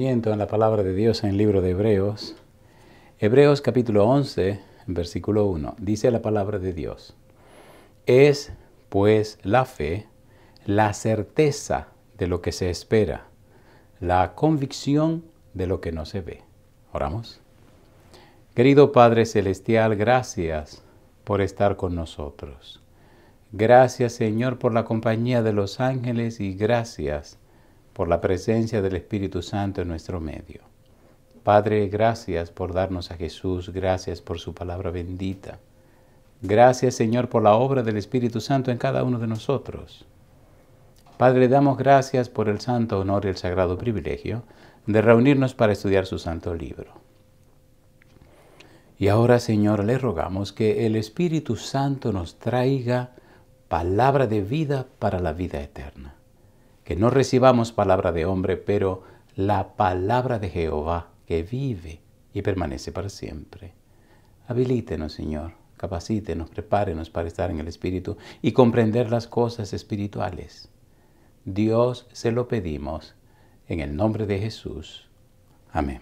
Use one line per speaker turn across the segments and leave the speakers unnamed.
en la palabra de Dios en el libro de Hebreos. Hebreos capítulo 11, versículo 1, dice la palabra de Dios. Es, pues, la fe, la certeza de lo que se espera, la convicción de lo que no se ve. Oramos. Querido Padre Celestial, gracias por estar con nosotros. Gracias Señor por la compañía de los ángeles y gracias por la presencia del Espíritu Santo en nuestro medio. Padre, gracias por darnos a Jesús, gracias por su palabra bendita. Gracias Señor por la obra del Espíritu Santo en cada uno de nosotros. Padre, damos gracias por el santo honor y el sagrado privilegio de reunirnos para estudiar su santo libro. Y ahora, Señor, le rogamos que el Espíritu Santo nos traiga palabra de vida para la vida eterna que no recibamos palabra de hombre, pero la palabra de Jehová que vive y permanece para siempre. Habilítenos, Señor, capacítenos, prepárenos para estar en el Espíritu y comprender las cosas espirituales. Dios se lo pedimos en el nombre de Jesús. Amén.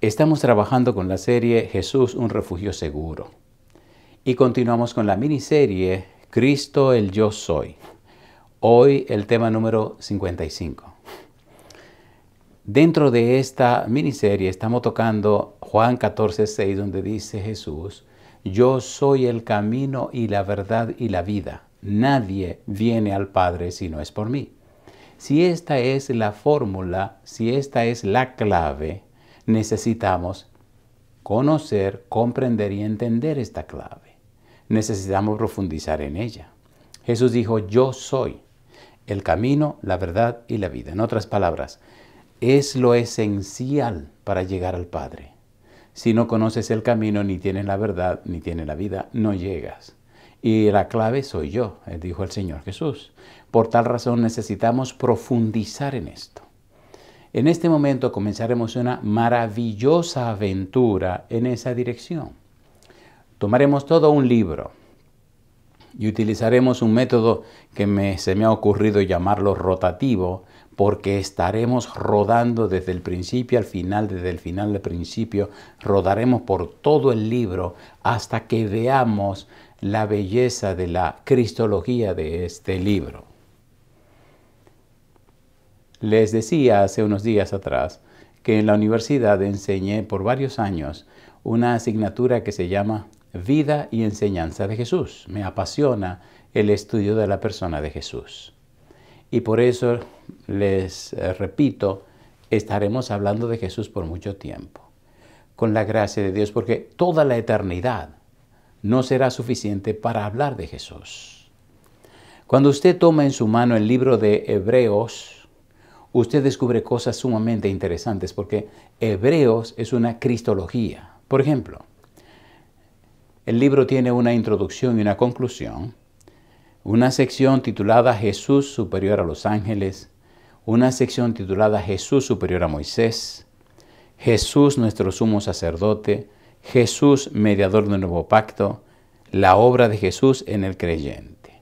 Estamos trabajando con la serie Jesús, un refugio seguro. Y continuamos con la miniserie Cristo el Yo Soy. Hoy el tema número 55. Dentro de esta miniserie estamos tocando Juan 14, 6, donde dice Jesús, yo soy el camino y la verdad y la vida. Nadie viene al Padre si no es por mí. Si esta es la fórmula, si esta es la clave, necesitamos conocer, comprender y entender esta clave. Necesitamos profundizar en ella. Jesús dijo, yo soy el camino, la verdad y la vida. En otras palabras, es lo esencial para llegar al Padre. Si no conoces el camino, ni tienes la verdad, ni tienes la vida, no llegas. Y la clave soy yo, eh, dijo el Señor Jesús. Por tal razón necesitamos profundizar en esto. En este momento comenzaremos una maravillosa aventura en esa dirección. Tomaremos todo un libro, y utilizaremos un método que se me ha ocurrido llamarlo rotativo porque estaremos rodando desde el principio al final, desde el final al principio, rodaremos por todo el libro hasta que veamos la belleza de la cristología de este libro. Les decía hace unos días atrás que en la universidad enseñé por varios años una asignatura que se llama vida y enseñanza de Jesús. Me apasiona el estudio de la persona de Jesús. Y por eso les eh, repito, estaremos hablando de Jesús por mucho tiempo, con la gracia de Dios, porque toda la eternidad no será suficiente para hablar de Jesús. Cuando usted toma en su mano el libro de Hebreos, usted descubre cosas sumamente interesantes, porque Hebreos es una cristología. Por ejemplo, el libro tiene una introducción y una conclusión, una sección titulada Jesús superior a los ángeles, una sección titulada Jesús superior a Moisés, Jesús nuestro sumo sacerdote, Jesús mediador del nuevo pacto, la obra de Jesús en el creyente.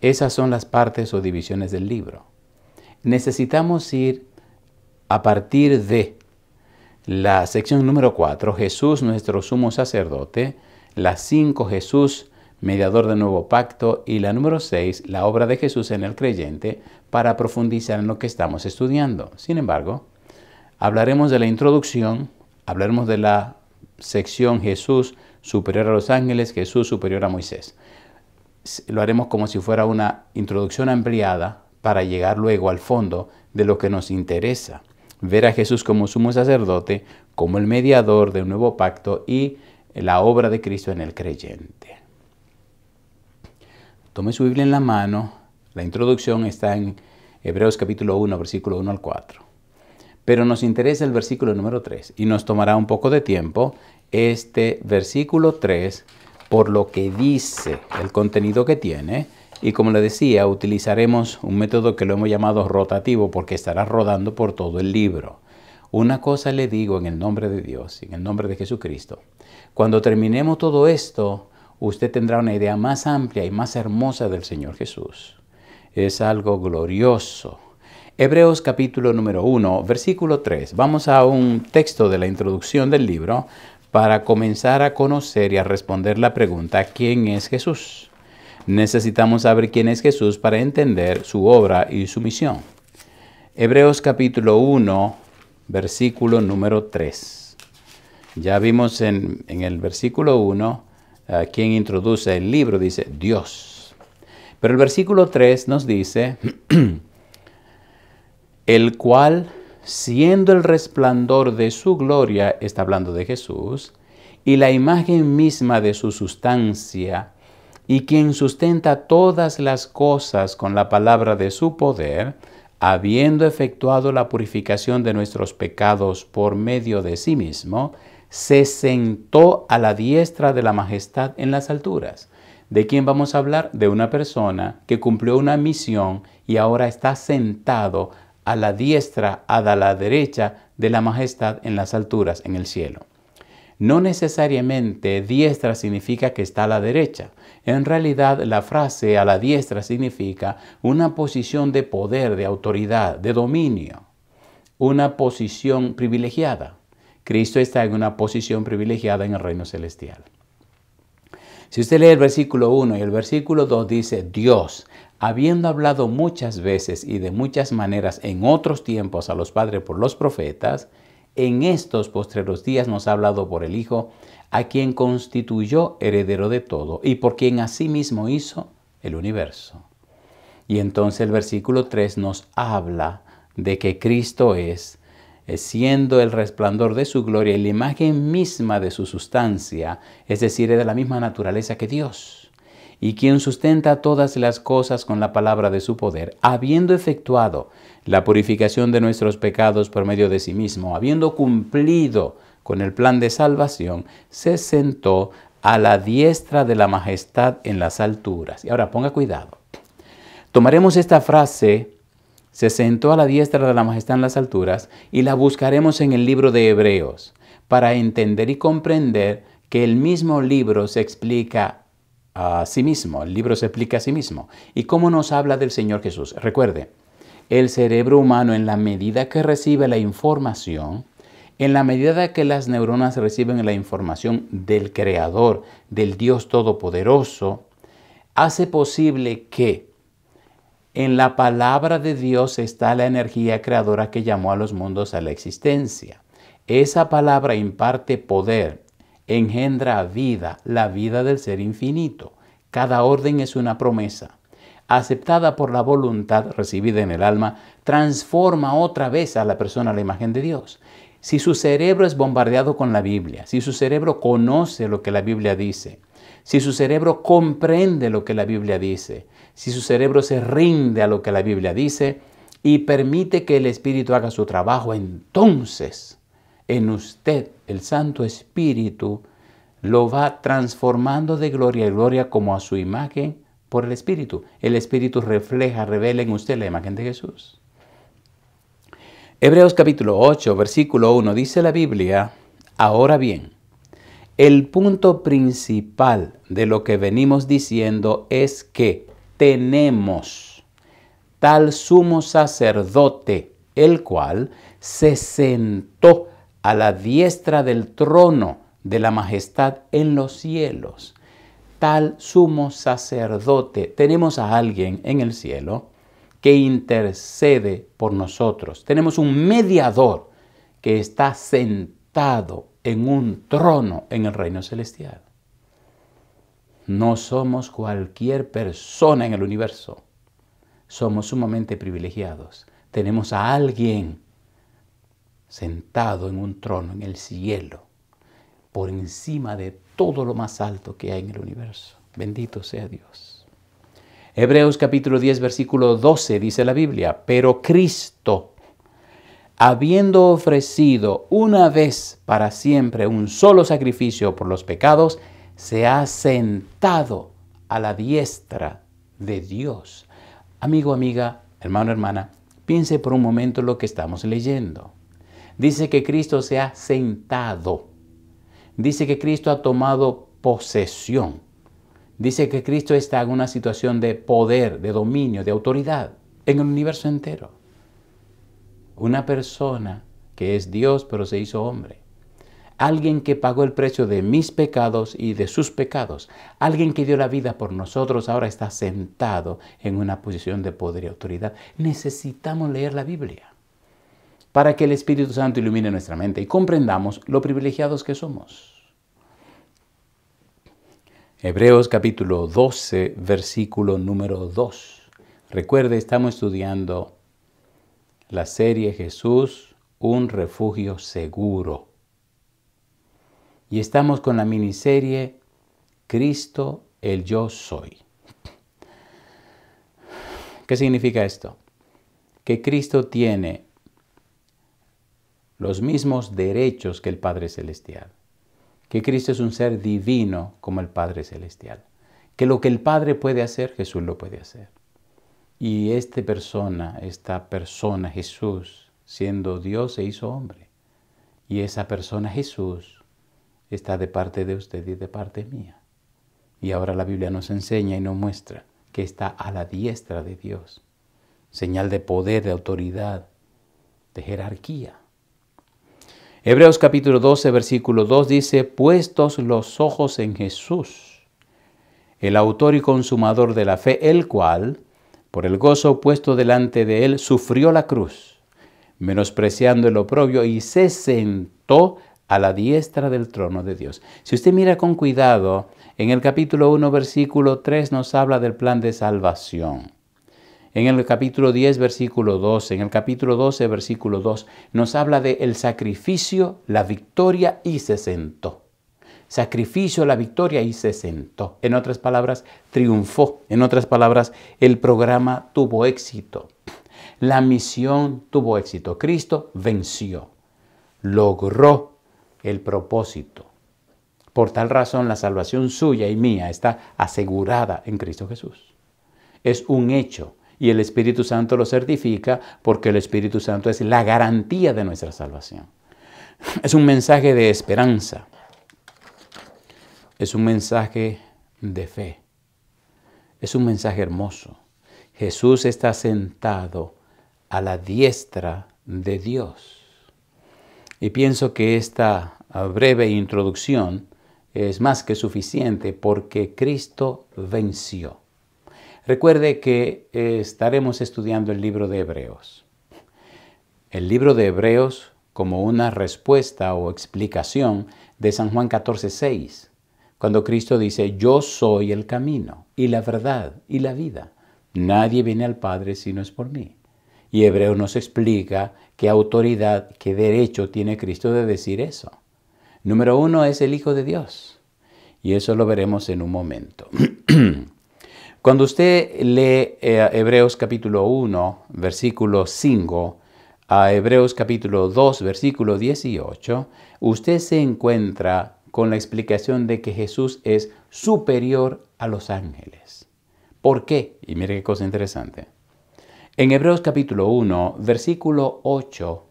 Esas son las partes o divisiones del libro. Necesitamos ir a partir de la sección número 4, Jesús nuestro sumo sacerdote, la 5 Jesús, mediador del nuevo pacto, y la número 6, la obra de Jesús en el creyente, para profundizar en lo que estamos estudiando. Sin embargo, hablaremos de la introducción, hablaremos de la sección Jesús superior a los ángeles, Jesús superior a Moisés. Lo haremos como si fuera una introducción ampliada para llegar luego al fondo de lo que nos interesa. Ver a Jesús como sumo sacerdote, como el mediador de nuevo pacto y la obra de Cristo en el creyente. Tome su Biblia en la mano. La introducción está en Hebreos capítulo 1, versículo 1 al 4. Pero nos interesa el versículo número 3 y nos tomará un poco de tiempo este versículo 3 por lo que dice, el contenido que tiene. Y como le decía, utilizaremos un método que lo hemos llamado rotativo porque estará rodando por todo el libro. Una cosa le digo en el nombre de Dios, en el nombre de Jesucristo. Cuando terminemos todo esto, usted tendrá una idea más amplia y más hermosa del Señor Jesús. Es algo glorioso. Hebreos capítulo número 1, versículo 3. Vamos a un texto de la introducción del libro para comenzar a conocer y a responder la pregunta, ¿quién es Jesús? Necesitamos saber quién es Jesús para entender su obra y su misión. Hebreos capítulo 1, versículo número 3. Ya vimos en, el versículo 1 quien introduce el libro, dice Dios. Pero el versículo 3 nos dice, el cual, siendo el resplandor de su gloria, está hablando de Jesús, y la imagen misma de su sustancia, y quien sustenta todas las cosas con la palabra de su poder, habiendo efectuado la purificación de nuestros pecados por medio de sí mismo, se sentó a la diestra de la majestad en las alturas. ¿De quién vamos a hablar? De una persona que cumplió una misión y ahora está sentado a la diestra, a la derecha de la majestad en las alturas, en el cielo. No necesariamente diestra significa que está a la derecha, en realidad la frase a la diestra significa una posición de poder, de autoridad, de dominio, una posición privilegiada. Cristo está en una posición privilegiada en el reino celestial. Si usted lee el versículo 1 y el versículo 2 dice, Dios, habiendo hablado muchas veces y de muchas maneras en otros tiempos a los padres por los profetas, en estos postreros días nos ha hablado por el Hijo, a quien constituyó heredero de todo y por quien asimismo hizo el universo. Y entonces el versículo 3 nos habla de que Cristo es, siendo el resplandor de su gloria y la imagen misma de su sustancia, es decir, es de la misma naturaleza que Dios, y quien sustenta todas las cosas con la palabra de su poder, habiendo efectuado la purificación de nuestros pecados por medio de sí mismo, habiendo cumplido con el plan de salvación, se sentó a la diestra de la majestad en las alturas. Y ahora ponga cuidado. Tomaremos esta frase, se sentó a la diestra de la majestad en las alturas, y la buscaremos en el libro de Hebreos, para entender y comprender que el mismo libro se explica a sí mismo, el libro se explica a sí mismo. ¿Y cómo nos habla del Señor Jesús? Recuerde, el cerebro humano en la medida que recibe la información, en la medida que las neuronas reciben la información del Creador, del Dios Todopoderoso, hace posible que en la palabra de Dios está la energía creadora que llamó a los mundos a la existencia. Esa palabra imparte poder, engendra vida, la vida del ser infinito. Cada orden es una promesa. Aceptada por la voluntad recibida en el alma, transforma otra vez a la persona a la imagen de Dios si su cerebro es bombardeado con la Biblia, si su cerebro conoce lo que la Biblia dice, si su cerebro comprende lo que la Biblia dice, si su cerebro se rinde a lo que la Biblia dice y permite que el Espíritu haga su trabajo, entonces en usted el Santo Espíritu lo va transformando de gloria en gloria como a su imagen por el Espíritu. El Espíritu refleja, revela en usted la imagen de Jesús. Hebreos capítulo 8, versículo 1 dice la Biblia, ahora bien, el punto principal de lo que venimos diciendo es que tenemos tal sumo sacerdote, el cual se sentó a la diestra del trono de la majestad en los cielos. Tal sumo sacerdote, tenemos a alguien en el cielo que intercede por nosotros. Tenemos un mediador que está sentado en un trono en el reino celestial. No somos cualquier persona en el universo. Somos sumamente privilegiados. Tenemos a alguien sentado en un trono en el cielo, por encima de todo lo más alto que hay en el universo. Bendito sea Dios. Hebreos capítulo 10, versículo 12 dice la Biblia, pero Cristo, habiendo ofrecido una vez para siempre un solo sacrificio por los pecados, se ha sentado a la diestra de Dios. Amigo, amiga, hermano, hermana, piense por un momento lo que estamos leyendo. Dice que Cristo se ha sentado. Dice que Cristo ha tomado posesión dice que Cristo está en una situación de poder, de dominio, de autoridad en el universo entero. Una persona que es Dios pero se hizo hombre. Alguien que pagó el precio de mis pecados y de sus pecados. Alguien que dio la vida por nosotros ahora está sentado en una posición de poder y autoridad. Necesitamos leer la Biblia para que el Espíritu Santo ilumine nuestra mente y comprendamos lo privilegiados que somos. Hebreos capítulo 12, versículo número 2. Recuerde, estamos estudiando la serie Jesús, un refugio seguro. Y estamos con la miniserie Cristo, el yo soy. ¿Qué significa esto? Que Cristo tiene los mismos derechos que el Padre Celestial que Cristo es un ser divino como el Padre Celestial, que lo que el Padre puede hacer, Jesús lo puede hacer. Y esta persona, esta persona, Jesús, siendo Dios, se hizo hombre. Y esa persona, Jesús, está de parte de usted y de parte mía. Y ahora la Biblia nos enseña y nos muestra que está a la diestra de Dios. Señal de poder, de autoridad, de jerarquía. Hebreos capítulo 12, versículo 2 dice, puestos los ojos en Jesús, el autor y consumador de la fe, el cual, por el gozo puesto delante de él, sufrió la cruz, menospreciando el oprobio y se sentó a la diestra del trono de Dios. Si usted mira con cuidado, en el capítulo 1, versículo 3 nos habla del plan de salvación en el capítulo 10, versículo 12, en el capítulo 12, versículo 2, nos habla de el sacrificio, la victoria y se sentó. Sacrificio, la victoria y se sentó. En otras palabras, triunfó. En otras palabras, el programa tuvo éxito. La misión tuvo éxito. Cristo venció, logró el propósito. Por tal razón, la salvación suya y mía está asegurada en Cristo Jesús. Es un hecho y el Espíritu Santo lo certifica porque el Espíritu Santo es la garantía de nuestra salvación. Es un mensaje de esperanza. Es un mensaje de fe. Es un mensaje hermoso. Jesús está sentado a la diestra de Dios. Y pienso que esta breve introducción es más que suficiente porque Cristo venció. Recuerde que eh, estaremos estudiando el libro de Hebreos. El libro de Hebreos como una respuesta o explicación de San Juan 14, 6, cuando Cristo dice, yo soy el camino y la verdad y la vida. Nadie viene al Padre si no es por mí. Y Hebreo nos explica qué autoridad, qué derecho tiene Cristo de decir eso. Número uno es el Hijo de Dios. Y eso lo veremos en un momento. Cuando usted lee eh, Hebreos capítulo 1, versículo 5, a Hebreos capítulo 2, versículo 18, usted se encuentra con la explicación de que Jesús es superior a los ángeles. ¿Por qué? Y mire qué cosa interesante. En Hebreos capítulo 1, versículo 8,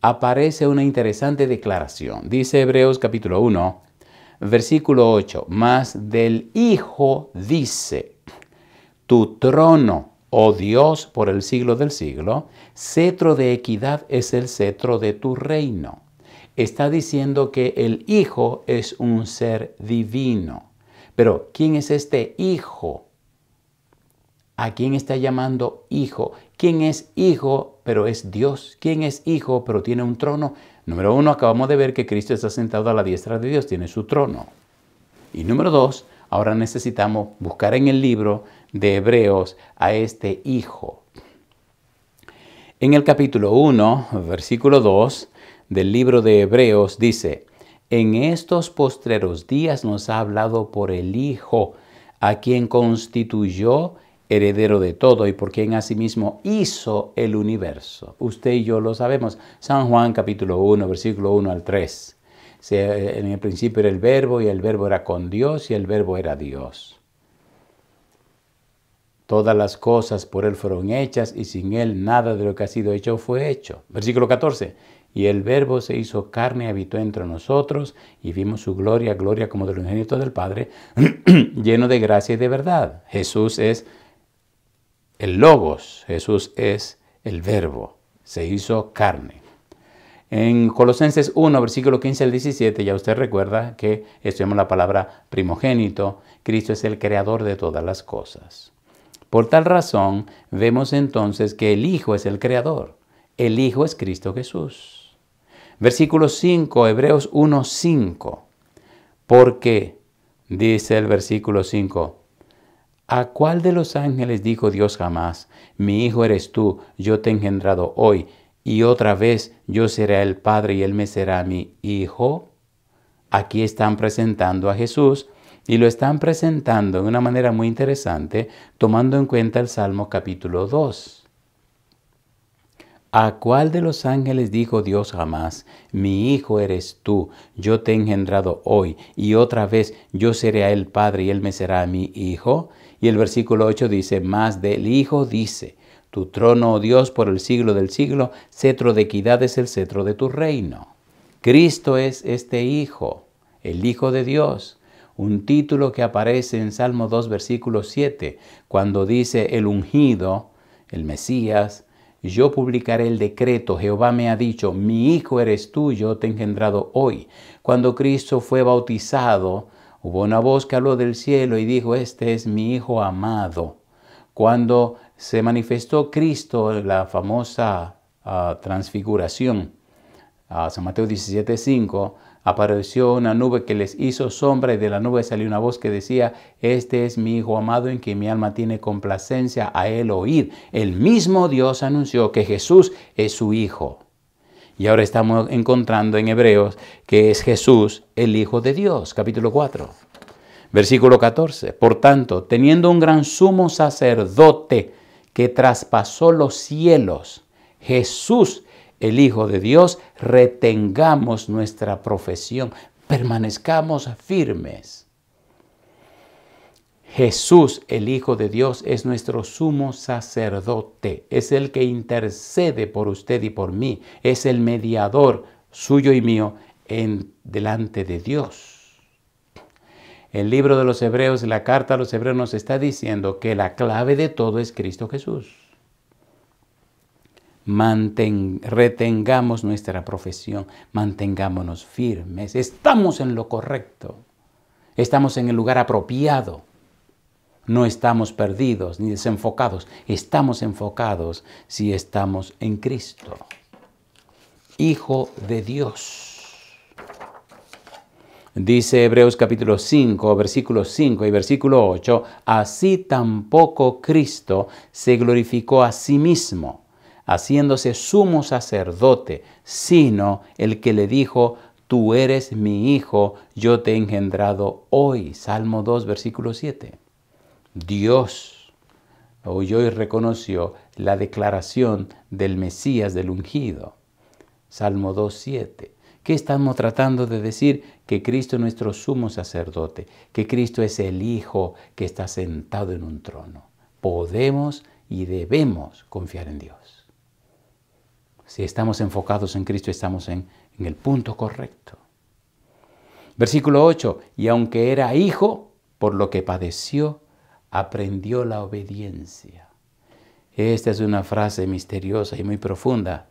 aparece una interesante declaración. Dice Hebreos capítulo 1, versículo 8, más del Hijo dice, tu trono, oh Dios, por el siglo del siglo, cetro de equidad es el cetro de tu reino. Está diciendo que el Hijo es un ser divino. Pero, ¿quién es este Hijo? ¿A quién está llamando hijo? ¿Quién es hijo pero es Dios? ¿Quién es hijo pero tiene un trono? Número uno, acabamos de ver que Cristo está sentado a la diestra de Dios, tiene su trono. Y número dos, ahora necesitamos buscar en el libro de Hebreos a este hijo. En el capítulo 1, versículo 2 del libro de Hebreos dice, en estos postreros días nos ha hablado por el Hijo, a quien constituyó heredero de todo y por quien asimismo hizo el universo. Usted y yo lo sabemos. San Juan capítulo 1, versículo 1 al 3. Eh, en el principio era el verbo y el verbo era con Dios y el verbo era Dios. Todas las cosas por Él fueron hechas y sin Él nada de lo que ha sido hecho fue hecho. Versículo 14. Y el Verbo se hizo carne y habitó entre nosotros y vimos su gloria, gloria como del unigénito del Padre, lleno de gracia y de verdad. Jesús es el Logos, Jesús es el Verbo, se hizo carne. En Colosenses 1, versículo 15 al 17, ya usted recuerda que estudiamos la palabra primogénito. Cristo es el creador de todas las cosas. Por tal razón, vemos entonces que el Hijo es el Creador. El Hijo es Cristo Jesús. Versículo 5, Hebreos 1, 5. Porque, dice el versículo 5, ¿a cuál de los ángeles dijo Dios jamás, mi Hijo eres tú, yo te he engendrado hoy, y otra vez yo seré el Padre y él me será mi Hijo? Aquí están presentando a Jesús y lo están presentando de una manera muy interesante, tomando en cuenta el Salmo capítulo 2. ¿A cuál de los ángeles dijo Dios jamás, mi hijo eres tú, yo te he engendrado hoy, y otra vez yo seré a él padre y él me será mi hijo? Y el versículo 8 dice, más del hijo dice, tu trono, oh Dios, por el siglo del siglo, cetro de equidad es el cetro de tu reino. Cristo es este hijo, el hijo de Dios un título que aparece en Salmo 2, versículo 7, cuando dice el ungido, el Mesías, yo publicaré el decreto, Jehová me ha dicho, mi hijo eres tuyo, te he engendrado hoy. Cuando Cristo fue bautizado, hubo una voz que habló del cielo y dijo, este es mi hijo amado. Cuando se manifestó Cristo, la famosa ah, transfiguración, a ah, San Mateo 17, 5, Apareció una nube que les hizo sombra y de la nube salió una voz que decía, este es mi Hijo amado en quien mi alma tiene complacencia a él oír. El mismo Dios anunció que Jesús es su Hijo. Y ahora estamos encontrando en Hebreos que es Jesús el Hijo de Dios, capítulo 4. Versículo 14. Por tanto, teniendo un gran sumo sacerdote que traspasó los cielos, Jesús el Hijo de Dios, retengamos nuestra profesión, permanezcamos firmes. Jesús, el Hijo de Dios, es nuestro sumo sacerdote, es el que intercede por usted y por mí, es el mediador suyo y mío en delante de Dios. El libro de los Hebreos, la carta a los Hebreos nos está diciendo que la clave de todo es Cristo Jesús retengamos nuestra profesión, mantengámonos firmes, estamos en lo correcto, estamos en el lugar apropiado, no estamos perdidos ni desenfocados, estamos enfocados si estamos en Cristo, Hijo de Dios. Dice Hebreos capítulo 5, versículo 5 y versículo 8, así tampoco Cristo se glorificó a sí mismo haciéndose sumo sacerdote, sino el que le dijo, Tú eres mi hijo, yo te he engendrado hoy. Salmo 2, versículo 7. Dios oyó y reconoció la declaración del Mesías del ungido. Salmo 2, 7. ¿Qué estamos tratando de decir? Que Cristo es nuestro sumo sacerdote, que Cristo es el Hijo que está sentado en un trono. Podemos y debemos confiar en Dios. Si estamos enfocados en Cristo, estamos en, el punto correcto. Versículo 8, y aunque era hijo, por lo que padeció, aprendió la obediencia. Esta es una frase misteriosa y muy profunda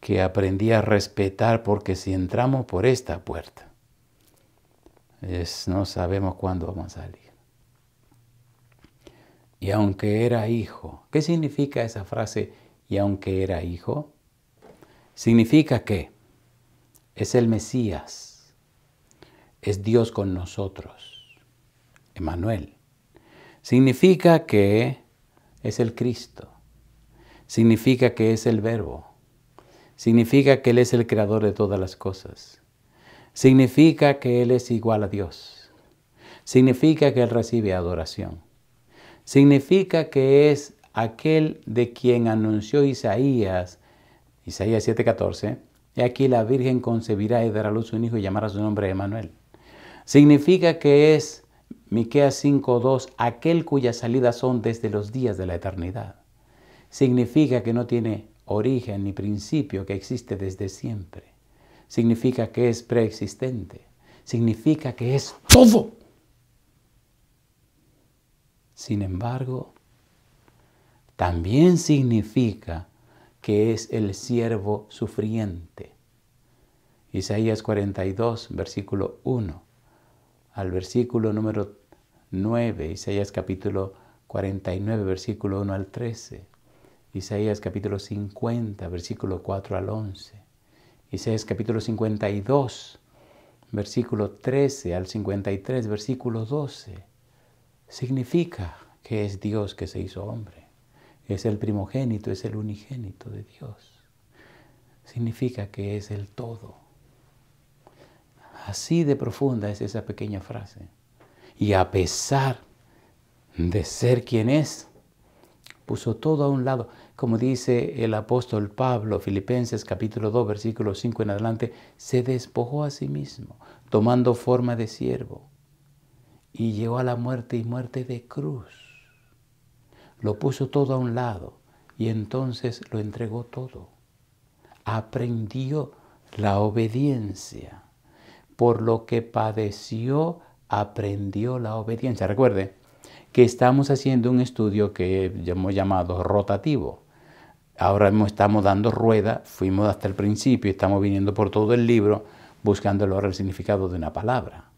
que aprendí a respetar porque si entramos por esta puerta, es, no sabemos cuándo vamos a salir. Y aunque era hijo, ¿qué significa esa frase? y aunque era hijo, significa que es el Mesías, es Dios con nosotros, Emanuel. Significa que es el Cristo, significa que es el Verbo, significa que Él es el creador de todas las cosas, significa que Él es igual a Dios, significa que Él recibe adoración, significa que es aquel de quien anunció Isaías, Isaías 7:14, y aquí la Virgen concebirá y dará a luz un hijo y llamará su nombre Emanuel. Significa que es Miqueas 5:2 aquel cuyas salidas son desde los días de la eternidad. Significa que no tiene origen ni principio, que existe desde siempre. Significa que es preexistente. Significa que es todo. Sin embargo, también significa que es el siervo sufriente. Isaías 42, versículo 1 al versículo número 9, Isaías capítulo 49, versículo 1 al 13, Isaías capítulo 50, versículo 4 al 11, Isaías capítulo 52, versículo 13 al 53, versículo 12, significa que es Dios que se hizo hombre es el primogénito, es el unigénito de Dios. Significa que es el todo. Así de profunda es esa pequeña frase. Y a pesar de ser quien es, puso todo a un lado. Como dice el apóstol Pablo, Filipenses capítulo 2, versículo 5 en adelante, se despojó a sí mismo, tomando forma de siervo, y llegó a la muerte y muerte de cruz lo puso todo a un lado y entonces lo entregó todo. Aprendió la obediencia. Por lo que padeció, aprendió la obediencia. Recuerde que estamos haciendo un estudio que hemos llamado rotativo. Ahora mismo estamos dando rueda, fuimos hasta el principio, estamos viniendo por todo el libro buscando el significado de una palabra.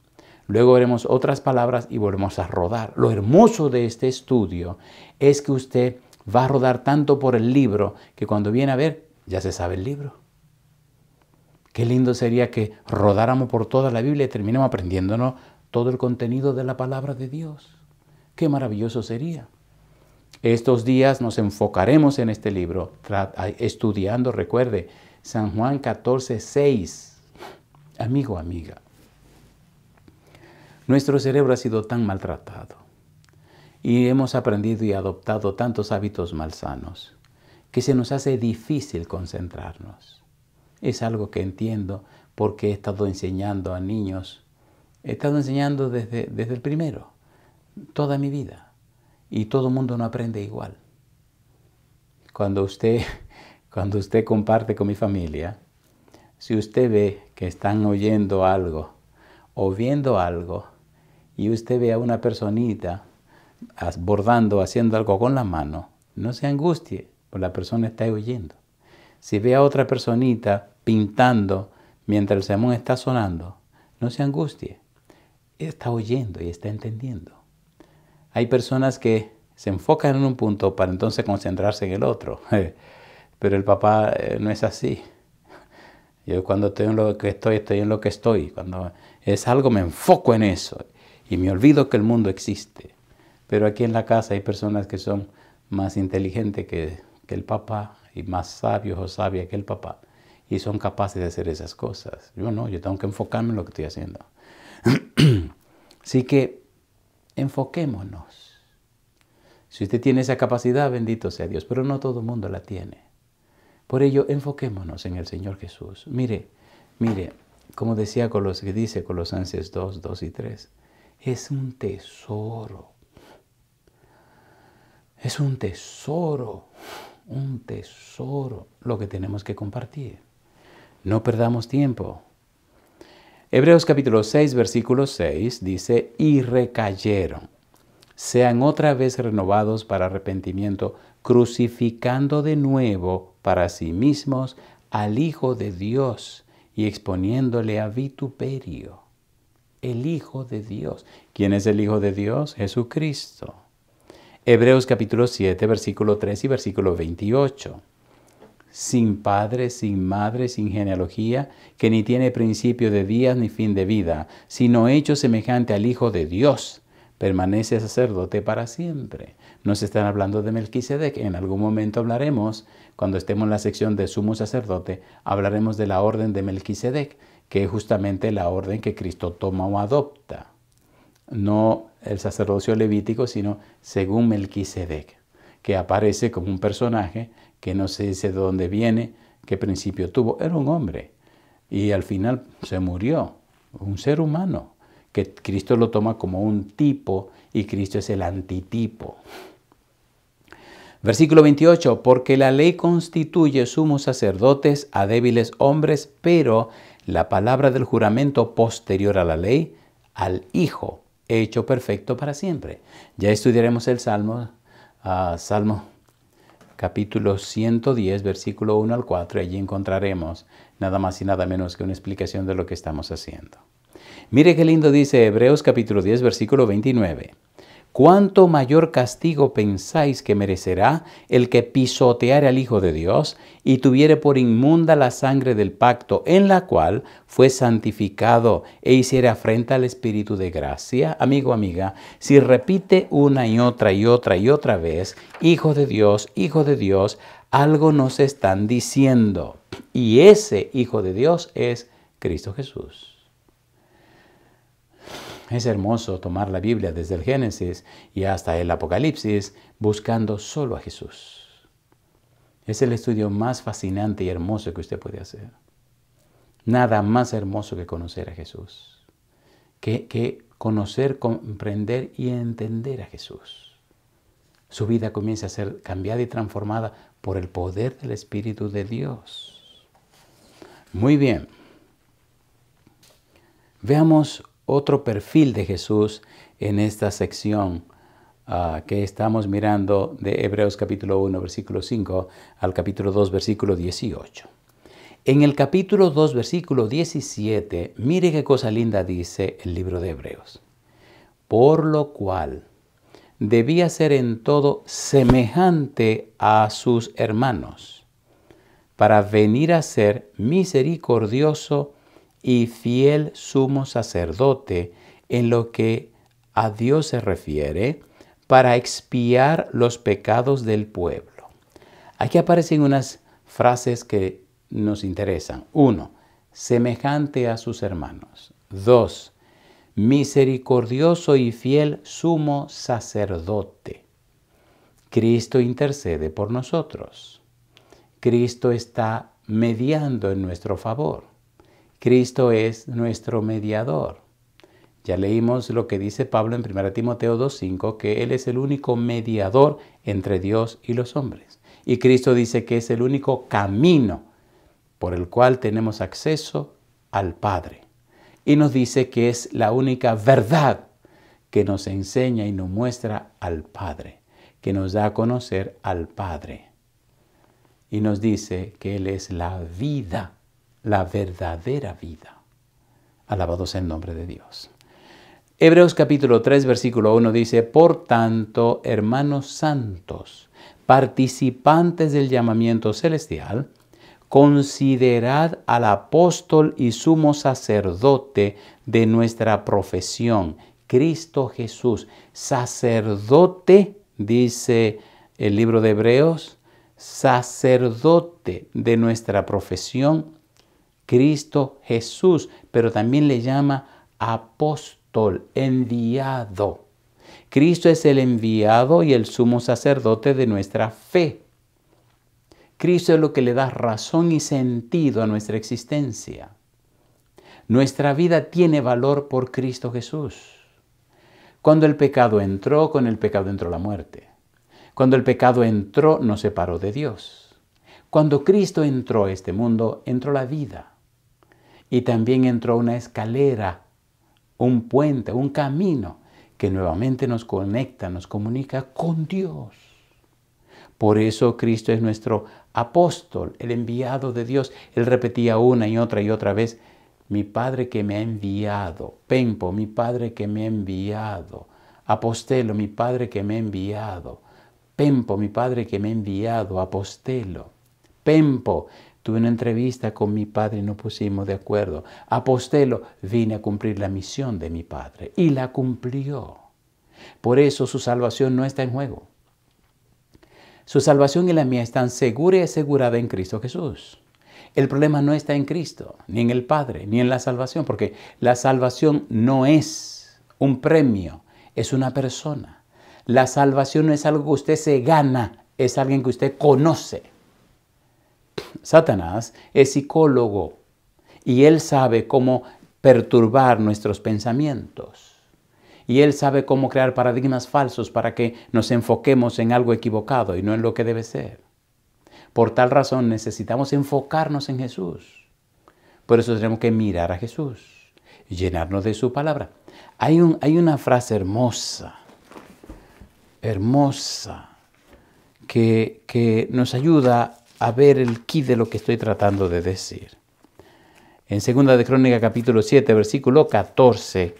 Luego veremos otras palabras y volvemos a rodar. Lo hermoso de este estudio es que usted va a rodar tanto por el libro que cuando viene a ver, ya se sabe el libro. Qué lindo sería que rodáramos por toda la Biblia y terminemos aprendiéndonos todo el contenido de la palabra de Dios. Qué maravilloso sería. Estos días nos enfocaremos en este libro, estudiando, recuerde, San Juan 14, 6. Amigo, amiga, nuestro cerebro ha sido tan maltratado y hemos aprendido y adoptado tantos hábitos malsanos que se nos hace difícil concentrarnos. Es algo que entiendo porque he estado enseñando a niños, he estado enseñando desde, desde el primero, toda mi vida, y todo el mundo no aprende igual. Cuando usted, cuando usted comparte con mi familia, si usted ve que están oyendo algo o viendo algo, y usted ve a una personita bordando, haciendo algo con la mano, no se angustie, porque la persona está oyendo. Si ve a otra personita pintando mientras el sermón está sonando, no se angustie, está oyendo y está entendiendo. Hay personas que se enfocan en un punto para entonces concentrarse en el otro, pero el papá eh, no es así. Yo cuando estoy en lo que estoy, estoy en lo que estoy. Cuando es algo, me enfoco en eso y me olvido que el mundo existe. Pero aquí en la casa hay personas que son más inteligentes que, el papá y más sabios o sabias que el papá y son capaces de hacer esas cosas. Yo no, yo tengo que enfocarme en lo que estoy haciendo. Así que enfoquémonos. Si usted tiene esa capacidad, bendito sea Dios, pero no todo el mundo la tiene. Por ello, enfoquémonos en el Señor Jesús. Mire, mire, como decía con que dice Colosenses 2, 2 y 3 es un tesoro. Es un tesoro, un tesoro lo que tenemos que compartir. No perdamos tiempo. Hebreos capítulo 6, versículo 6 dice, y recayeron, sean otra vez renovados para arrepentimiento, crucificando de nuevo para sí mismos al Hijo de Dios y exponiéndole a vituperio el Hijo de Dios. ¿Quién es el Hijo de Dios? Jesucristo. Hebreos capítulo 7, versículo 3 y versículo 28. Sin padre, sin madre, sin genealogía, que ni tiene principio de días ni fin de vida, sino hecho semejante al Hijo de Dios, permanece sacerdote para siempre. Nos están hablando de Melquisedec. En algún momento hablaremos, cuando estemos en la sección de sumo sacerdote, hablaremos de la orden de Melquisedec que es justamente la orden que Cristo toma o adopta. No el sacerdocio levítico, sino según Melquisedec, que aparece como un personaje que no se dice de dónde viene, qué principio tuvo. Era un hombre y al final se murió, un ser humano, que Cristo lo toma como un tipo y Cristo es el antitipo. Versículo 28, porque la ley constituye sumos sacerdotes a débiles hombres, pero la palabra del juramento posterior a la ley al Hijo, hecho perfecto para siempre. Ya estudiaremos el Salmo, ah, Salmo capítulo 110, versículo 1 al 4, y allí encontraremos nada más y nada menos que una explicación de lo que estamos haciendo. Mire qué lindo dice Hebreos capítulo 10, versículo 29. ¿cuánto mayor castigo pensáis que merecerá el que pisoteare al Hijo de Dios y tuviere por inmunda la sangre del pacto en la cual fue santificado e hiciera afrenta al Espíritu de gracia? Amigo, amiga, si repite una y otra y otra y otra vez, Hijo de Dios, Hijo de Dios, algo nos están diciendo. Y ese Hijo de Dios es Cristo Jesús. Es hermoso tomar la Biblia desde el Génesis y hasta el Apocalipsis buscando solo a Jesús. Es el estudio más fascinante y hermoso que usted puede hacer. Nada más hermoso que conocer a Jesús, que, conocer, comprender y entender a Jesús. Su vida comienza a ser cambiada y transformada por el poder del Espíritu de Dios. Muy bien. Veamos otro perfil de Jesús en esta sección ah, que estamos mirando de Hebreos capítulo 1, versículo 5 al capítulo 2, versículo 18. En el capítulo 2, versículo 17, mire qué cosa linda dice el libro de Hebreos. Por lo cual debía ser en todo semejante a sus hermanos, para venir a ser misericordioso y fiel sumo sacerdote en lo que a Dios se refiere para expiar los pecados del pueblo. Aquí aparecen unas frases que nos interesan. Uno, semejante a sus hermanos. Dos, misericordioso y fiel sumo sacerdote. Cristo intercede por nosotros. Cristo está mediando en nuestro favor. Cristo es nuestro mediador. Ya leímos lo que dice Pablo en 1 Timoteo 2.5, que Él es el único mediador entre Dios y los hombres. Y Cristo dice que es el único camino por el cual tenemos acceso al Padre. Y nos dice que es la única verdad que nos enseña y nos muestra al Padre, que nos da a conocer al Padre. Y nos dice que Él es la vida la verdadera vida. Alabados en nombre de Dios. Hebreos capítulo 3, versículo 1 dice, Por tanto, hermanos santos, participantes del llamamiento celestial, considerad al apóstol y sumo sacerdote de nuestra profesión, Cristo Jesús, sacerdote, dice el libro de Hebreos, sacerdote de nuestra profesión, Cristo Jesús, pero también le llama apóstol, enviado. Cristo es el enviado y el sumo sacerdote de nuestra fe. Cristo es lo que le da razón y sentido a nuestra existencia. Nuestra vida tiene valor por Cristo Jesús. Cuando el pecado entró, con el pecado entró la muerte. Cuando el pecado entró, nos separó de Dios. Cuando Cristo entró a este mundo, entró la vida y también entró una escalera, un puente, un camino que nuevamente nos conecta, nos comunica con Dios. Por eso Cristo es nuestro apóstol, el enviado de Dios. Él repetía una y otra y otra vez, mi Padre que me ha enviado, Pempo, mi Padre que me ha enviado, Apostelo, mi Padre que me ha enviado, Pempo, mi Padre que me ha enviado, Apostelo, Pempo, Tuve una entrevista con mi padre y no pusimos de acuerdo. Apostelo, vine a cumplir la misión de mi padre y la cumplió. Por eso su salvación no está en juego. Su salvación y la mía están segura y asegurada en Cristo Jesús. El problema no está en Cristo, ni en el Padre, ni en la salvación, porque la salvación no es un premio, es una persona. La salvación no es algo que usted se gana, es alguien que usted conoce. Satanás es psicólogo y él sabe cómo perturbar nuestros pensamientos. Y él sabe cómo crear paradigmas falsos para que nos enfoquemos en algo equivocado y no en lo que debe ser. Por tal razón necesitamos enfocarnos en Jesús. Por eso tenemos que mirar a Jesús llenarnos de su palabra. Hay, un, hay una frase hermosa, hermosa, que, que nos ayuda a ver el quid de lo que estoy tratando de decir. En 2 de Crónica capítulo 7, versículo 14,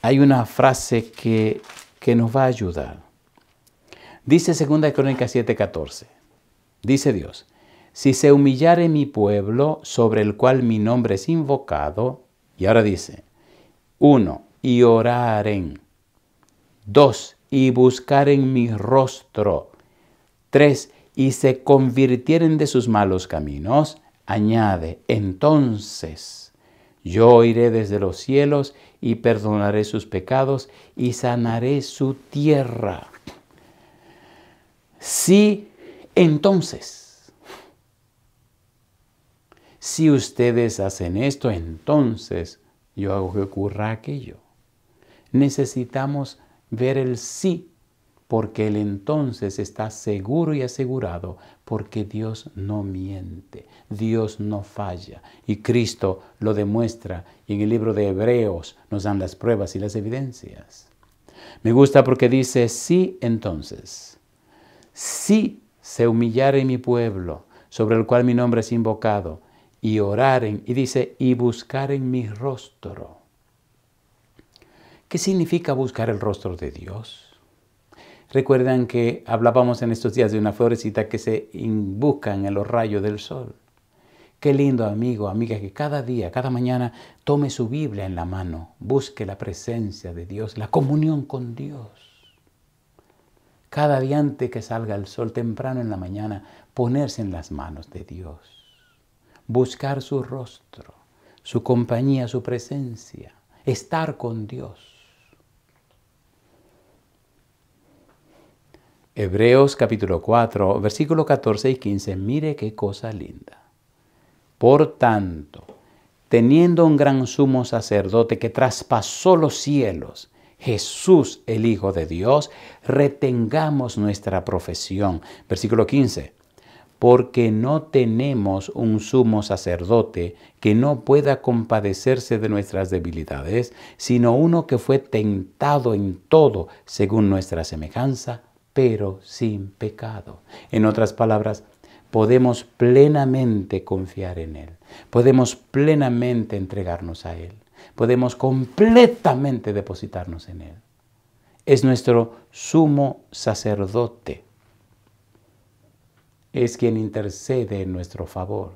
hay una frase que, nos va a ayudar. Dice 2 de Crónica 7, 14. Dice Dios, si se humillare mi pueblo sobre el cual mi nombre es invocado, y ahora dice, 1, y oraren, 2, y buscaren mi rostro, y y se convirtieren de sus malos caminos, añade, entonces yo iré desde los cielos y perdonaré sus pecados y sanaré su tierra. Sí, entonces, si ustedes hacen esto, entonces yo hago que ocurra aquello. Necesitamos ver el sí porque el entonces está seguro y asegurado, porque Dios no miente, Dios no falla, y Cristo lo demuestra, y en el libro de Hebreos nos dan las pruebas y las evidencias. Me gusta porque dice, sí entonces, si se humillare mi pueblo, sobre el cual mi nombre es invocado, y oraren, y dice, y buscaren mi rostro. ¿Qué significa buscar el rostro de Dios? Recuerdan que hablábamos en estos días de una florecita que se inbuca en los rayos del sol. Qué lindo amigo, amiga, que cada día, cada mañana tome su Biblia en la mano, busque la presencia de Dios, la comunión con Dios. Cada día antes que salga el sol temprano en la mañana, ponerse en las manos de Dios, buscar su rostro, su compañía, su presencia, estar con Dios. Hebreos capítulo 4, versículos 14 y 15, mire qué cosa linda. Por tanto, teniendo un gran sumo sacerdote que traspasó los cielos, Jesús el Hijo de Dios, retengamos nuestra profesión. Versículo 15, porque no tenemos un sumo sacerdote que no pueda compadecerse de nuestras debilidades, sino uno que fue tentado en todo según nuestra semejanza pero sin pecado. En otras palabras, podemos plenamente confiar en Él, podemos plenamente entregarnos a Él, podemos completamente depositarnos en Él. Es nuestro sumo sacerdote, es quien intercede en nuestro favor,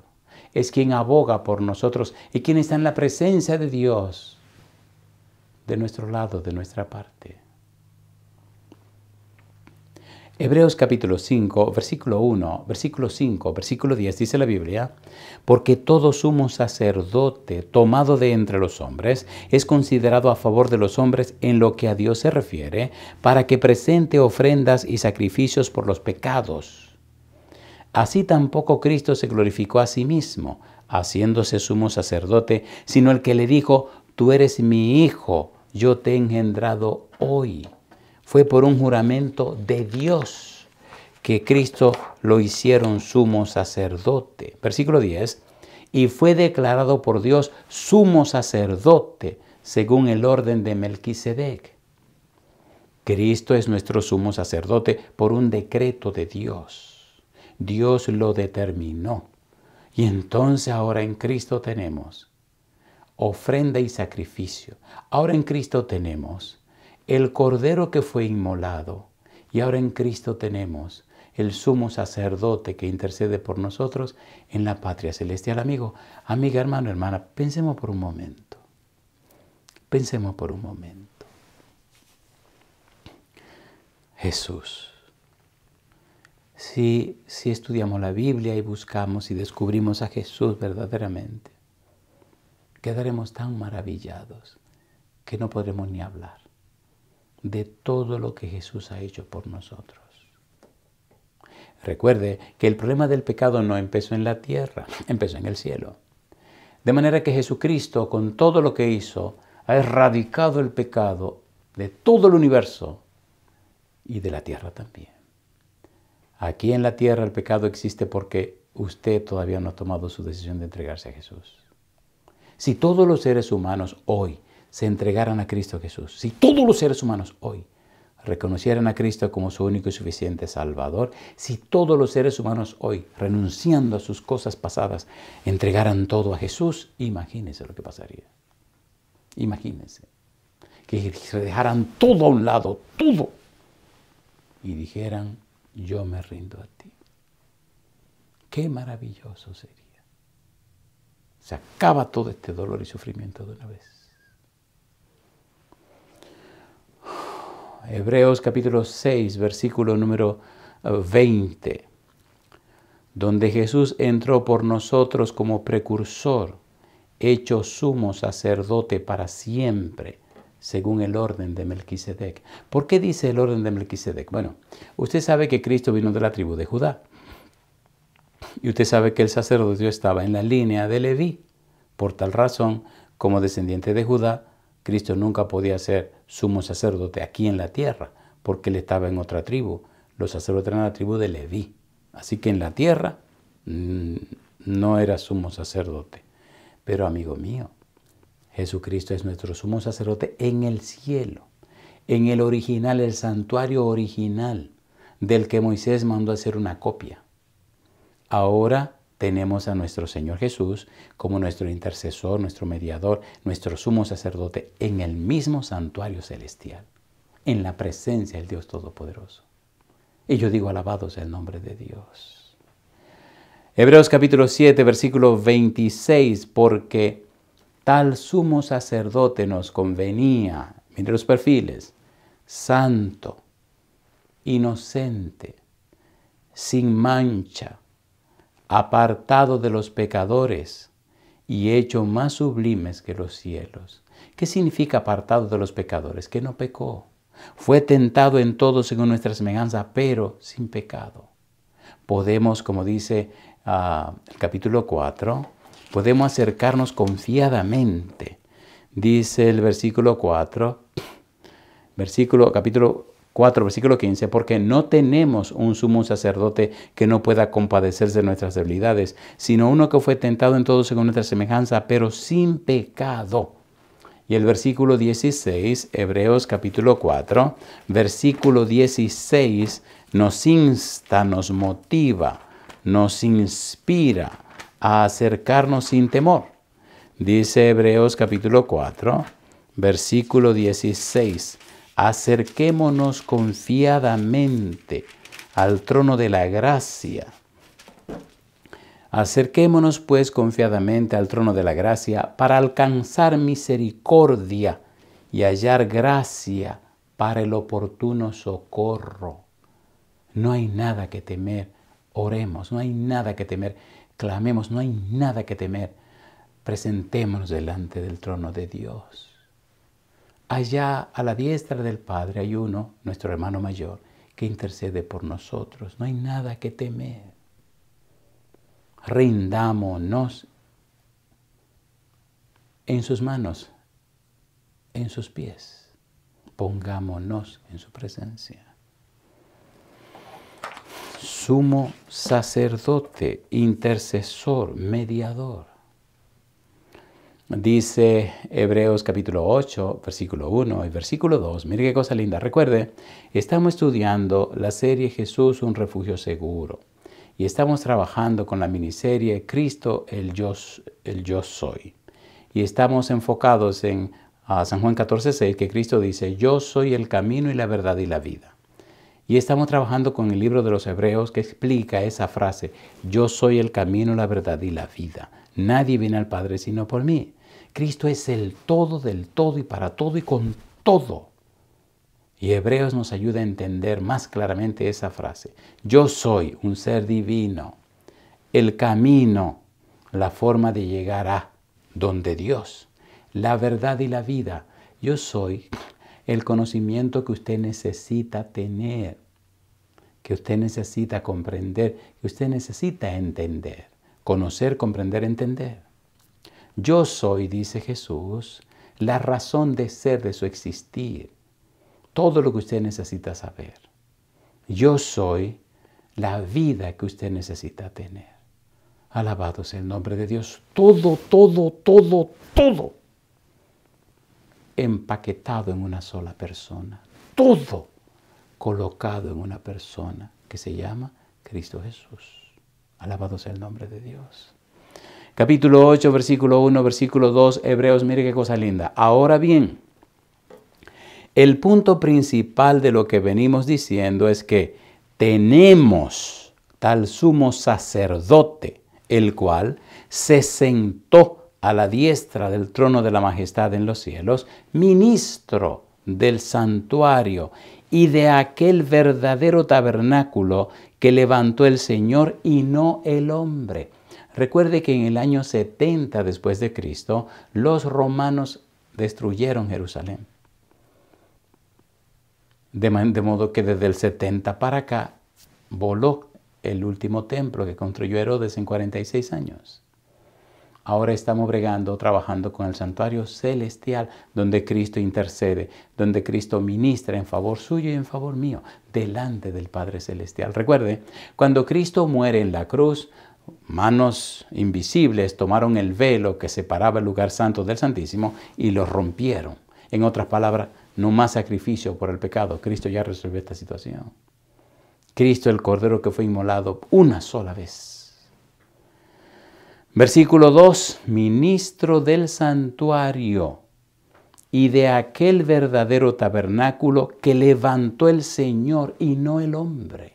es quien aboga por nosotros y quien está en la presencia de Dios, de nuestro lado, de nuestra parte. Hebreos capítulo 5, versículo 1, versículo 5, versículo 10 dice la Biblia, porque todo sumo sacerdote tomado de entre los hombres es considerado a favor de los hombres en lo que a Dios se refiere, para que presente ofrendas y sacrificios por los pecados. Así tampoco Cristo se glorificó a sí mismo, haciéndose sumo sacerdote, sino el que le dijo, tú eres mi hijo, yo te he engendrado hoy fue por un juramento de Dios que Cristo lo hicieron sumo sacerdote. Versículo 10. Y fue declarado por Dios sumo sacerdote según el orden de Melquisedec. Cristo es nuestro sumo sacerdote por un decreto de Dios. Dios lo determinó. Y entonces ahora en Cristo tenemos ofrenda y sacrificio. Ahora en Cristo tenemos el Cordero que fue inmolado. Y ahora en Cristo tenemos el sumo sacerdote que intercede por nosotros en la patria celestial. Amigo, amiga, hermano, hermana, pensemos por un momento. Pensemos por un momento. Jesús. Si, si estudiamos la Biblia y buscamos y descubrimos a Jesús verdaderamente, quedaremos tan maravillados que no podremos ni hablar de todo lo que Jesús ha hecho por nosotros. Recuerde que el problema del pecado no empezó en la tierra, empezó en el cielo. De manera que Jesucristo, con todo lo que hizo, ha erradicado el pecado de todo el universo y de la tierra también. Aquí en la tierra el pecado existe porque usted todavía no ha tomado su decisión de entregarse a Jesús. Si todos los seres humanos hoy se entregaran a Cristo Jesús, si todos los seres humanos hoy reconocieran a Cristo como su único y suficiente Salvador, si todos los seres humanos hoy, renunciando a sus cosas pasadas, entregaran todo a Jesús, imagínense lo que pasaría. Imagínense. Que se dejaran todo a un lado, todo. Y dijeran, yo me rindo a ti. Qué maravilloso sería. Se acaba todo este dolor y sufrimiento de una vez. Hebreos capítulo 6, versículo número 20, eh, donde Jesús entró por nosotros como precursor, hecho sumo sacerdote para siempre, según el orden de Melquisedec. ¿Por qué dice el orden de Melquisedec? Bueno, usted sabe que Cristo vino de la tribu de Judá. Y usted sabe que el sacerdocio estaba en la línea de Leví. Por tal razón, como descendiente de Judá, Cristo nunca podía ser sumo sacerdote aquí en la tierra, porque él estaba en otra tribu. Los sacerdotes eran la tribu de Leví. Así que en la tierra mm, no era sumo sacerdote. Pero amigo mío, Jesucristo es nuestro sumo sacerdote en el cielo, en el original, el santuario original, del que Moisés mandó hacer una copia. Ahora tenemos a nuestro Señor Jesús como nuestro intercesor, nuestro mediador, nuestro sumo sacerdote en el mismo santuario celestial, en la presencia del Dios Todopoderoso. Y yo digo, alabados el nombre de Dios. Hebreos capítulo 7, versículo 26, porque tal sumo sacerdote nos convenía, mire los perfiles, santo, inocente, sin mancha, apartado de los pecadores y hecho más sublimes que los cielos. ¿Qué significa apartado de los pecadores? Que no pecó. Fue tentado en todo según nuestra semejanza, pero sin pecado. Podemos, como dice ah, el capítulo 4, podemos acercarnos confiadamente. Dice el versículo 4, versículo capítulo 4, versículo 15, porque no tenemos un sumo sacerdote que no pueda compadecerse de nuestras debilidades, sino uno que fue tentado en todo según nuestra semejanza, pero sin pecado. Y el versículo 16, Hebreos capítulo 4, versículo 16, nos insta, nos motiva, nos inspira a acercarnos sin temor. Dice Hebreos capítulo 4, versículo 16 acerquémonos confiadamente al trono de la gracia. Acerquémonos pues confiadamente al trono de la gracia para alcanzar misericordia y hallar gracia para el oportuno socorro. No hay nada que temer, oremos, no hay nada que temer, clamemos, no hay nada que temer. Presentémonos delante del trono de Dios. Allá a la diestra del Padre hay uno, nuestro hermano mayor, que intercede por nosotros. No hay nada que temer. Rindámonos en sus manos, en sus pies. Pongámonos en su presencia. Sumo sacerdote, intercesor, mediador. Dice Hebreos capítulo 8, versículo 1 y versículo 2. Mire qué cosa linda. Recuerde, estamos estudiando la serie Jesús, un refugio seguro. Y estamos trabajando con la miniserie Cristo, el yo, el yo soy. Y estamos enfocados en ah, San Juan 14, 6, que Cristo dice, yo soy el camino y la verdad y la vida. Y estamos trabajando con el libro de los Hebreos que explica esa frase, yo soy el camino, la verdad y la vida. Nadie viene al Padre sino por mí. Cristo es el todo del todo y para todo y con todo. Y Hebreos nos ayuda a entender más claramente esa frase. Yo soy un ser divino, el camino, la forma de llegar a donde Dios, la verdad y la vida. Yo soy el conocimiento que usted necesita tener, que usted necesita comprender, que usted necesita entender. Conocer, comprender, entender. Yo soy, dice Jesús, la razón de ser, de su existir. Todo lo que usted necesita saber. Yo soy la vida que usted necesita tener. Alabado sea el nombre de Dios. Todo, todo, todo, todo. Empaquetado en una sola persona. Todo colocado en una persona que se llama Cristo Jesús. Alabado sea el nombre de Dios capítulo 8, versículo 1, versículo 2, Hebreos, mire qué cosa linda. Ahora bien, el punto principal de lo que venimos diciendo es que tenemos tal sumo sacerdote, el cual se sentó a la diestra del trono de la majestad en los cielos, ministro del santuario y de aquel verdadero tabernáculo que levantó el Señor y no el hombre. Recuerde que en el año 70 después de Cristo, los romanos destruyeron Jerusalén. De, modo que desde el 70 para acá voló el último templo que construyó Herodes en 46 años. Ahora estamos bregando, trabajando con el santuario celestial donde Cristo intercede, donde Cristo ministra en favor suyo y en favor mío, delante del Padre Celestial. Recuerde, cuando Cristo muere en la cruz, manos invisibles tomaron el velo que separaba el lugar santo del Santísimo y lo rompieron. En otras palabras, no más sacrificio por el pecado. Cristo ya resolvió esta situación. Cristo el Cordero que fue inmolado una sola vez. Versículo 2, ministro del santuario y de aquel verdadero tabernáculo que levantó el Señor y no el hombre.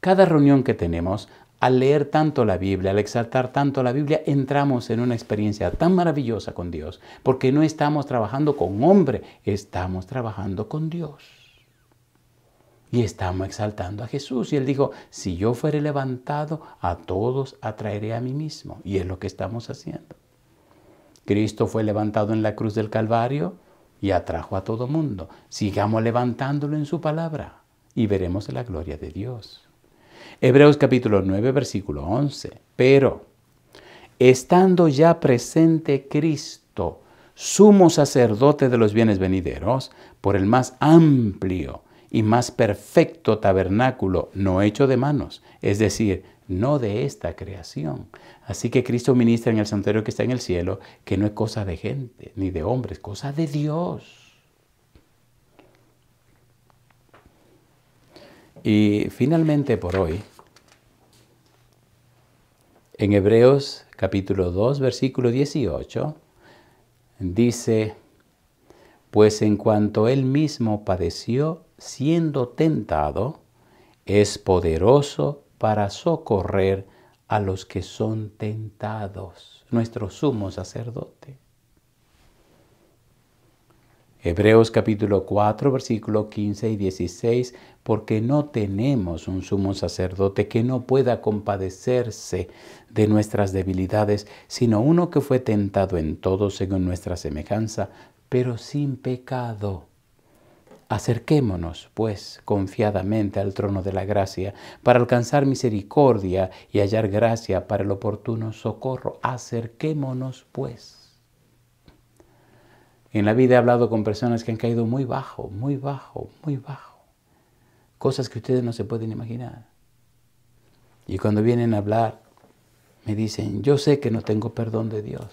Cada reunión que tenemos al leer tanto la Biblia, al exaltar tanto la Biblia, entramos en una experiencia tan maravillosa con Dios, porque no estamos trabajando con hombre, estamos trabajando con Dios. Y estamos exaltando a Jesús. Y él dijo, si yo fuere levantado, a todos atraeré a mí mismo. Y es lo que estamos haciendo. Cristo fue levantado en la cruz del Calvario y atrajo a todo mundo. Sigamos levantándolo en su palabra y veremos la gloria de Dios. Hebreos capítulo 9, versículo 11. Pero, estando ya presente Cristo, sumo sacerdote de los bienes venideros, por el más amplio y más perfecto tabernáculo no hecho de manos, es decir, no de esta creación. Así que Cristo ministra en el santuario que está en el cielo, que no es cosa de gente ni de hombres, cosa de Dios. Y finalmente por hoy, en Hebreos capítulo 2, versículo 18, dice, pues en cuanto él mismo padeció siendo tentado, es poderoso para socorrer a los que son tentados, nuestro sumo sacerdote. Hebreos capítulo 4, versículo 15 y 16, porque no tenemos un sumo sacerdote que no pueda compadecerse de nuestras debilidades, sino uno que fue tentado en todo según nuestra semejanza, pero sin pecado. Acerquémonos, pues, confiadamente al trono de la gracia, para alcanzar misericordia y hallar gracia para el oportuno socorro. Acerquémonos, pues. En la vida he hablado con personas que han caído muy bajo, muy bajo, muy bajo. Cosas que ustedes no se pueden imaginar. Y cuando vienen a hablar, me dicen, yo sé que no tengo perdón de Dios.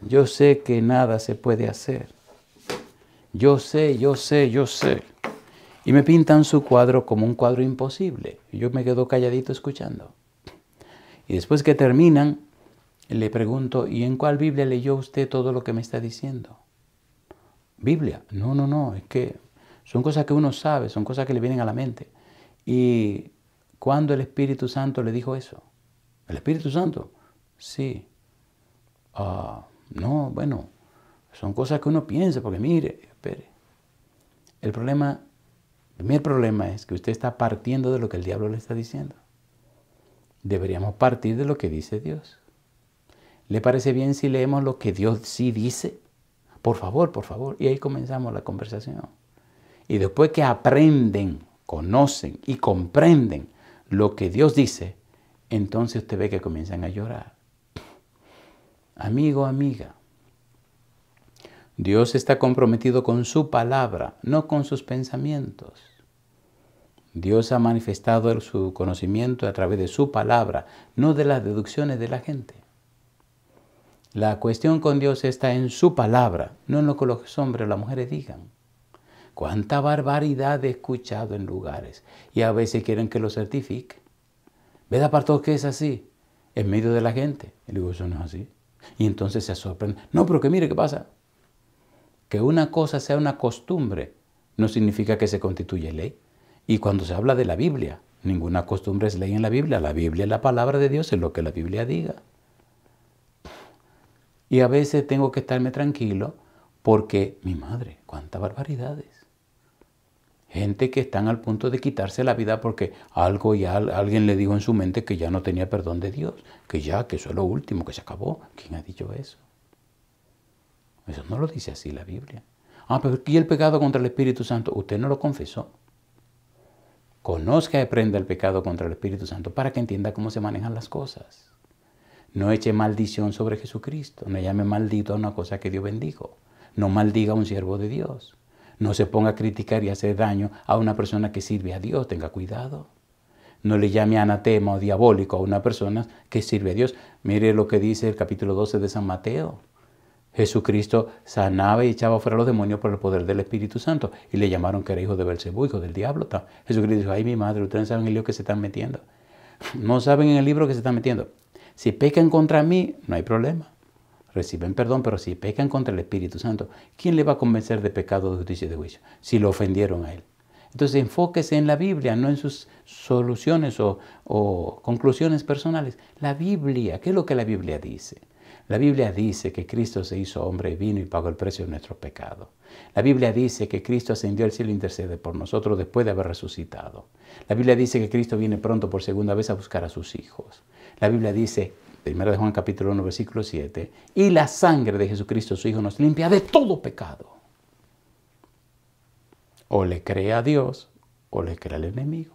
Yo sé que nada se puede hacer. Yo sé, yo sé, yo sé. Y me pintan su cuadro como un cuadro imposible. Y yo me quedo calladito escuchando. Y después que terminan, le pregunto, ¿y en cuál Biblia leyó usted todo lo que me está diciendo? Biblia. No, no, no, es que son cosas que uno sabe, son cosas que le vienen a la mente. ¿Y cuándo el Espíritu Santo le dijo eso? ¿El Espíritu Santo? Sí. Ah, no, bueno, son cosas que uno piensa, porque mire, espere. El problema, el primer problema es que usted está partiendo de lo que el diablo le está diciendo. Deberíamos partir de lo que dice Dios. ¿Le parece bien si leemos lo que Dios sí dice? Por favor, por favor. Y ahí comenzamos la conversación. Y después que aprenden, conocen y comprenden lo que Dios dice, entonces usted ve que comienzan a llorar. Amigo, amiga, Dios está comprometido con su palabra, no con sus pensamientos. Dios ha manifestado su conocimiento a través de su palabra, no de las deducciones de la gente. La cuestión con Dios está en su palabra, no en lo que los hombres o las mujeres digan. Cuánta barbaridad he escuchado en lugares y a veces quieren que lo certifique. ¿Ves apartado que es así? En medio de la gente. Y digo, eso no es así. Y entonces se sorprende. No, pero que mire qué pasa. Que una cosa sea una costumbre no significa que se constituye ley. Y cuando se habla de la Biblia, ninguna costumbre es ley en la Biblia. La Biblia es la palabra de Dios, es lo que la Biblia diga. Y a veces tengo que estarme tranquilo porque, mi madre, cuántas barbaridades. Gente que están al punto de quitarse la vida porque algo ya alguien le dijo en su mente que ya no tenía perdón de Dios, que ya, que eso es lo último, que se acabó. ¿Quién ha dicho eso? Eso no lo dice así la Biblia. Ah, pero ¿y el pecado contra el Espíritu Santo? Usted no lo confesó. Conozca y aprenda el pecado contra el Espíritu Santo para que entienda cómo se manejan las cosas. No eche maldición sobre Jesucristo, no llame maldito a una cosa que Dios bendijo, no maldiga a un siervo de Dios, no se ponga a criticar y hacer daño a una persona que sirve a Dios, tenga cuidado. No le llame anatema o diabólico a una persona que sirve a Dios. Mire lo que dice el capítulo 12 de San Mateo. Jesucristo sanaba y echaba fuera a los demonios por el poder del Espíritu Santo. Y le llamaron que era hijo de Belcebú, hijo del diablo. Jesucristo dijo, ay mi madre, ustedes saben el lío que se están metiendo. No saben en el libro que se están metiendo. Si pecan contra mí, no hay problema. Reciben perdón, pero si pecan contra el Espíritu Santo, ¿quién le va a convencer de pecado, de justicia y de juicio? Si lo ofendieron a él. Entonces enfóquese en la Biblia, no en sus soluciones o, conclusiones personales. La Biblia, ¿qué es lo que la Biblia dice? La Biblia dice que Cristo se hizo hombre y vino y pagó el precio de nuestro pecado. La Biblia dice que Cristo ascendió al cielo y e intercede por nosotros después de haber resucitado. La Biblia dice que Cristo viene pronto por segunda vez a buscar a sus hijos. La Biblia dice, 1 Juan capítulo 1, versículo 7, y la sangre de Jesucristo, su Hijo, nos limpia de todo pecado. O le cree a Dios o le cree al enemigo.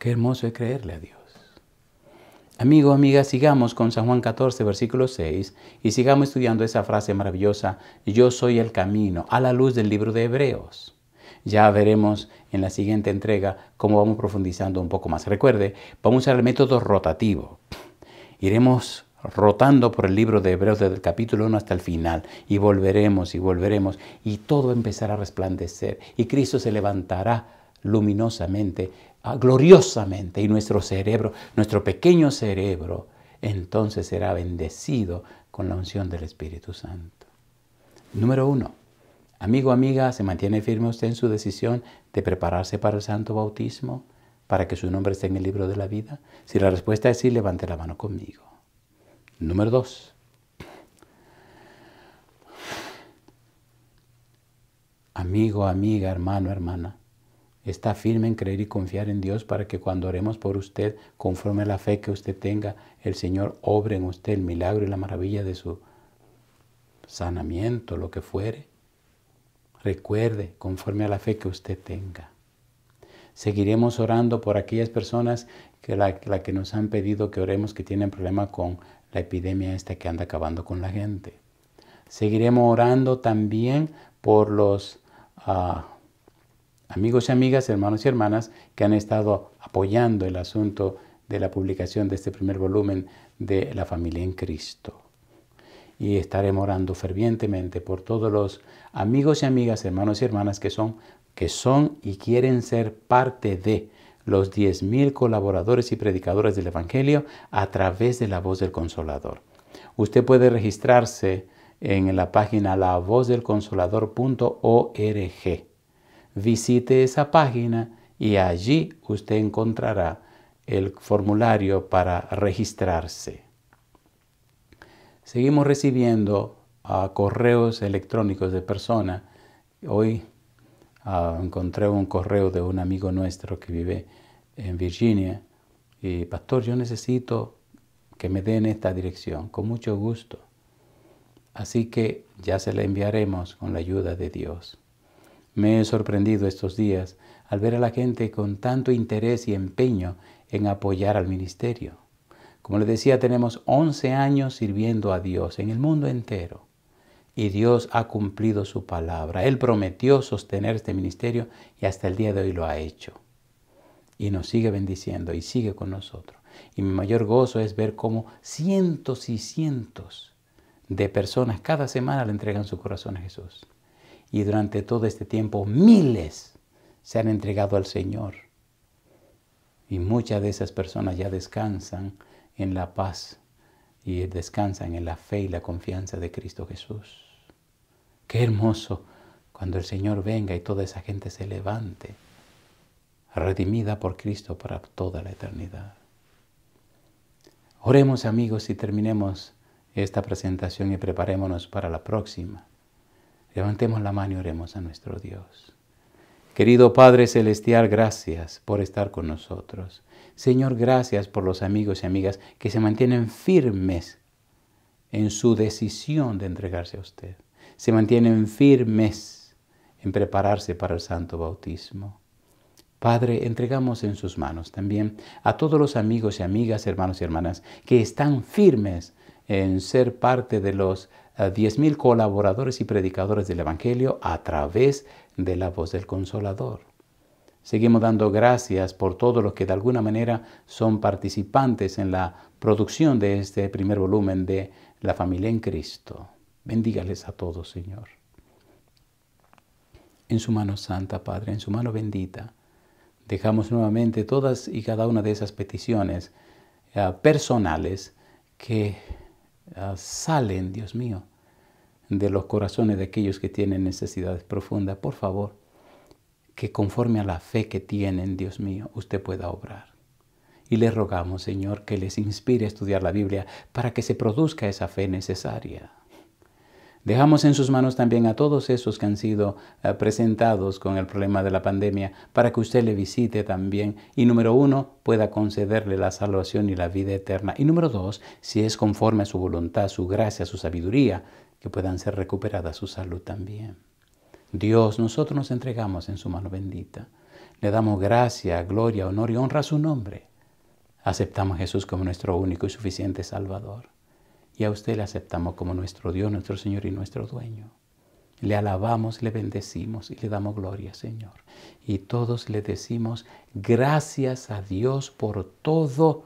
Qué hermoso es creerle a Dios. Amigo, amiga, sigamos con San Juan 14, versículo 6, y sigamos estudiando esa frase maravillosa, yo soy el camino, a la luz del libro de Hebreos. Ya veremos en la siguiente entrega cómo vamos profundizando un poco más. Recuerde, vamos a usar el método rotativo. Iremos rotando por el libro de Hebreos desde el capítulo 1 hasta el final y volveremos y volveremos y todo empezará a resplandecer y Cristo se levantará luminosamente, ah, gloriosamente y nuestro cerebro, nuestro pequeño cerebro, entonces será bendecido con la unción del Espíritu Santo. Número uno, amigo, amiga, se mantiene firme usted en su decisión de prepararse para el santo bautismo, para que su nombre esté en el libro de la vida? Si la respuesta es sí, levante la mano conmigo. Número dos. Amigo, amiga, hermano, hermana, está firme en creer y confiar en Dios para que cuando oremos por usted, conforme a la fe que usted tenga, el Señor obre en usted el milagro y la maravilla de su sanamiento, lo que fuere Recuerde, conforme a la fe que usted tenga. Seguiremos orando por aquellas personas que la, que nos han pedido que oremos que tienen problema con la epidemia esta que anda acabando con la gente. Seguiremos orando también por los ah, amigos y amigas, hermanos y hermanas que han estado apoyando el asunto de la publicación de este primer volumen de La familia en Cristo y estaremos orando fervientemente por todos los amigos y amigas, hermanos y hermanas que son, que son y quieren ser parte de los 10.000 colaboradores y predicadores del Evangelio a través de la voz del Consolador. Usted puede registrarse en la página lavozdelconsolador.org. Visite esa página y allí usted encontrará el formulario para registrarse. Seguimos recibiendo ah, correos electrónicos de personas. Hoy ah, encontré un correo de un amigo nuestro que vive en Virginia y, pastor, yo necesito que me den esta dirección, con mucho gusto. Así que ya se la enviaremos con la ayuda de Dios. Me he sorprendido estos días al ver a la gente con tanto interés y empeño en apoyar al ministerio. Como les decía, tenemos 11 años sirviendo a Dios en el mundo entero. Y Dios ha cumplido su palabra. Él prometió sostener este ministerio y hasta el día de hoy lo ha hecho. Y nos sigue bendiciendo y sigue con nosotros. Y mi mayor gozo es ver cómo cientos y cientos de personas cada semana le entregan su corazón a Jesús. Y durante todo este tiempo miles se han entregado al Señor. Y muchas de esas personas ya descansan en la paz y descansan en la fe y la confianza de Cristo Jesús. Qué hermoso cuando el Señor venga y toda esa gente se levante, redimida por Cristo para toda la eternidad. Oremos amigos y terminemos esta presentación y preparémonos para la próxima. Levantemos la mano y oremos a nuestro Dios. Querido Padre Celestial, gracias por estar con nosotros. Señor, gracias por los amigos y amigas que se mantienen firmes en su decisión de entregarse a usted. Se mantienen firmes en prepararse para el santo bautismo. Padre, entregamos en sus manos también a todos los amigos y amigas, hermanos y hermanas que están firmes en ser parte de los 10.000 eh, colaboradores y predicadores del Evangelio a través de la voz del Consolador. Seguimos dando gracias por todos los que de alguna manera son participantes en la producción de este primer volumen de La familia en Cristo. Bendígales a todos, Señor. En su mano santa, Padre, en su mano bendita, dejamos nuevamente todas y cada una de esas peticiones eh, personales que eh, salen, Dios mío, de los corazones de aquellos que tienen necesidades profundas. Por favor, que conforme a la fe que tienen, Dios mío, usted pueda obrar. Y le rogamos, Señor, que les inspire a estudiar la Biblia para que se produzca esa fe necesaria. Dejamos en sus manos también a todos esos que han sido eh, presentados con el problema de la pandemia para que usted le visite también y número uno, pueda concederle la salvación y la vida eterna. Y número dos, si es conforme a su voluntad, su gracia, su sabiduría, que puedan ser recuperadas su salud también. Dios, nosotros nos entregamos en su mano bendita. Le damos gracia, gloria, honor y honra a su nombre. Aceptamos a Jesús como nuestro único y suficiente Salvador. Y a usted le aceptamos como nuestro Dios, nuestro Señor y nuestro dueño. Le alabamos, le bendecimos y le damos gloria, Señor. Y todos le decimos gracias a Dios por todo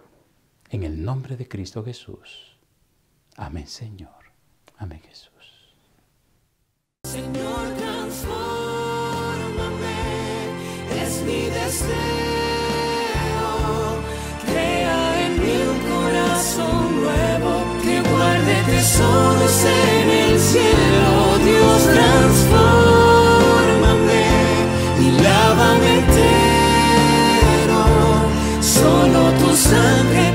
en el nombre de Cristo Jesús. Amén, Señor. Amén, Jesús.
Crea en mi un corazón nuevo que guarde tesoros en el cielo. Dios transformame y lávame entero. Solo tu sangre